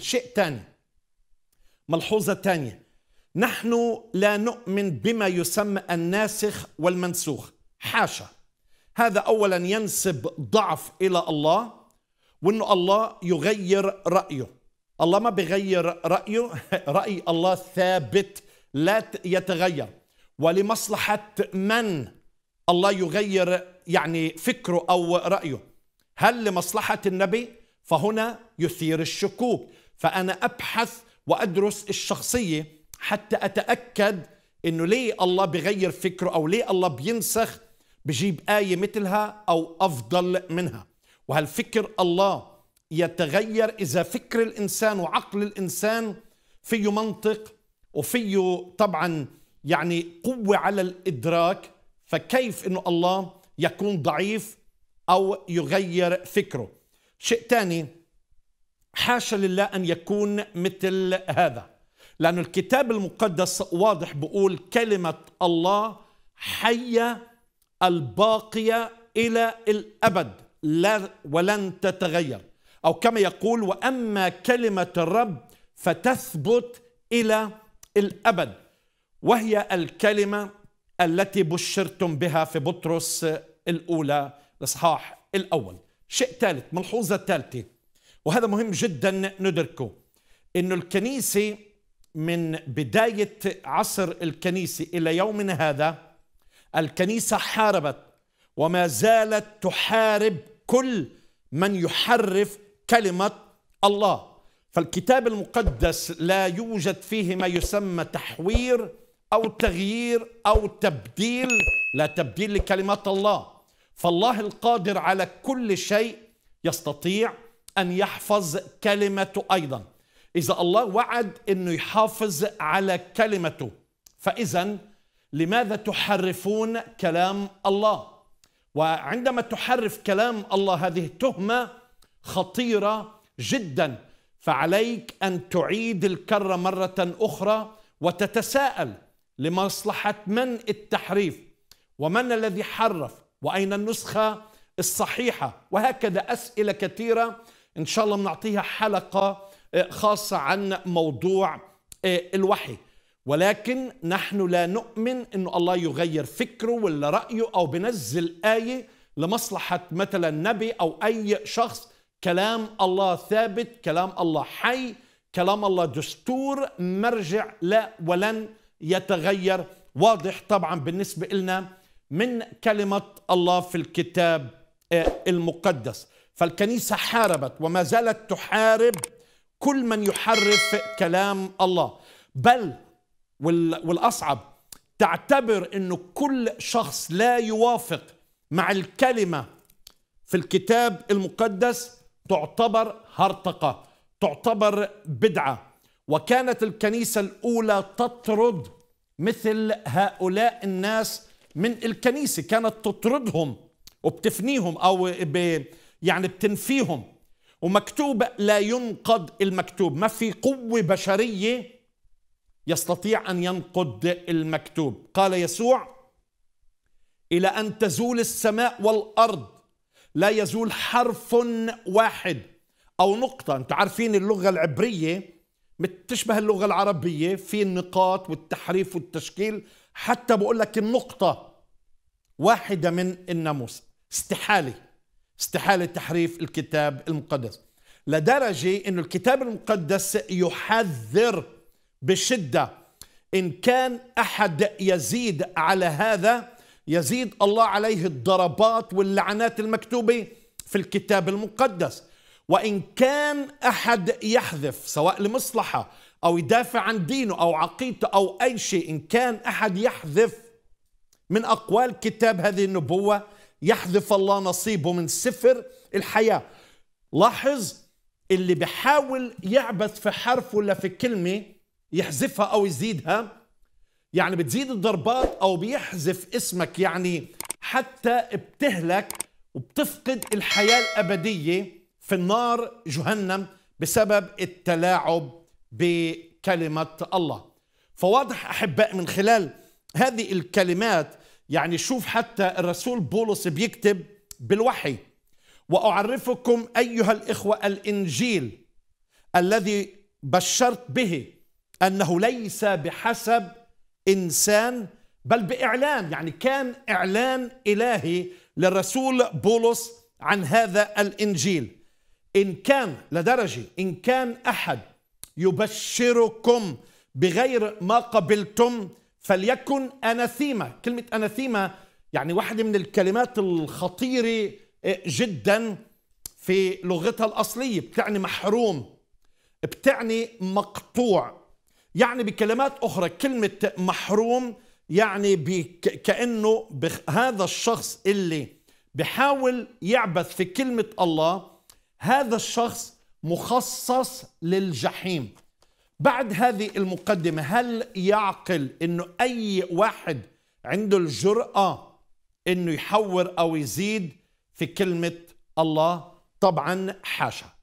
الشيء الثاني ملحوظة ثانية نحن لا نؤمن بما يسمى الناسخ والمنسوخ حاشا هذا أولا ينسب ضعف إلى الله وأنه الله يغير رأيه الله ما بيغير رأيه رأي الله ثابت لا يتغير ولمصلحة من الله يغير يعني فكره أو رأيه هل لمصلحة النبي فهنا يثير الشكوك فأنا أبحث وأدرس الشخصية حتى أتأكد إنه ليه الله بغير فكره أو ليه الله بينسخ بجيب آية مثلها أو أفضل منها وهل فكر الله يتغير إذا فكر الإنسان وعقل الإنسان فيه منطق وفيه طبعا يعني قوة على الإدراك فكيف إنه الله يكون ضعيف أو يغير فكره شيء ثاني حاشا لله أن يكون مثل هذا لأن الكتاب المقدس واضح بقول كلمة الله حية الباقية إلى الأبد لا ولن تتغير أو كما يقول وأما كلمة الرب فتثبت إلى الأبد وهي الكلمة التي بشرتم بها في بطرس الأولى الإصحاح الأول شيء ثالث ملحوظة ثالثة وهذا مهم جدا ندركه أن الكنيسة من بداية عصر الكنيسة إلى يومنا هذا الكنيسة حاربت وما زالت تحارب كل من يحرف كلمة الله فالكتاب المقدس لا يوجد فيه ما يسمى تحوير أو تغيير أو تبديل لا تبديل لكلمات الله فالله القادر على كل شيء يستطيع أن يحفظ كلمته أيضا إذا الله وعد أنه يحافظ على كلمته فإذا لماذا تحرفون كلام الله وعندما تحرف كلام الله هذه تهمة خطيرة جدا فعليك أن تعيد الكرة مرة أخرى وتتساءل لمصلحة من التحريف ومن الذي حرف وأين النسخة الصحيحة وهكذا أسئلة كثيرة ان شاء الله بنعطيها حلقه آه، خاصه عن موضوع آه، الوحي ولكن نحن لا نؤمن ان الله يغير فكره ولا رايه او بنزل ايه لمصلحه مثلا نبي او اي شخص كلام الله ثابت كلام الله حي كلام الله دستور مرجع لا ولن يتغير واضح طبعا بالنسبه لنا من كلمه الله في الكتاب آه، المقدس فالكنيسة حاربت وما زالت تحارب كل من يحرف كلام الله بل والأصعب تعتبر أنه كل شخص لا يوافق مع الكلمة في الكتاب المقدس تعتبر هرطقة تعتبر بدعة وكانت الكنيسة الأولى تطرد مثل هؤلاء الناس من الكنيسة كانت تطردهم وبتفنيهم أو يعني بتنفيهم ومكتوب لا ينقض المكتوب ما في قوة بشرية يستطيع أن ينقض المكتوب قال يسوع إلى أن تزول السماء والأرض لا يزول حرف واحد أو نقطة أنتم عارفين اللغة العبرية تشبه اللغة العربية في النقاط والتحريف والتشكيل حتى بقول لك النقطة واحدة من الناموس استحالة استحالة تحريف الكتاب المقدس لدرجة أن الكتاب المقدس يحذر بشدة إن كان أحد يزيد على هذا يزيد الله عليه الضربات واللعنات المكتوبة في الكتاب المقدس وإن كان أحد يحذف سواء لمصلحة أو يدافع عن دينه أو عقيدته أو أي شيء إن كان أحد يحذف من أقوال كتاب هذه النبوة يحذف الله نصيبه من سفر الحياة لاحظ اللي بحاول يعبث في حرف ولا في كلمة يحذفها أو يزيدها يعني بتزيد الضربات أو بيحذف اسمك يعني حتى بتهلك وبتفقد الحياة الأبدية في النار جهنم بسبب التلاعب بكلمة الله فواضح أحباء من خلال هذه الكلمات يعني شوف حتى الرسول بولس بيكتب بالوحي وأعرفكم أيها الإخوة الإنجيل الذي بشرت به أنه ليس بحسب إنسان بل بإعلان يعني كان إعلان إلهي للرسول بولس عن هذا الإنجيل إن كان لدرجة إن كان أحد يبشركم بغير ما قبلتم فليكن أناثيما كلمة أناثيما يعني واحدة من الكلمات الخطيرة آه، جدا في لغتها الأصلية بتعني محروم بتعني مقطوع يعني بكلمات أخرى كلمة محروم يعني كأنه هذا الشخص اللي بحاول يعبث في كلمة الله هذا الشخص مخصص للجحيم بعد هذه المقدمة هل يعقل أنه أي واحد عنده الجرأة أنه يحور أو يزيد في كلمة الله طبعا حاشا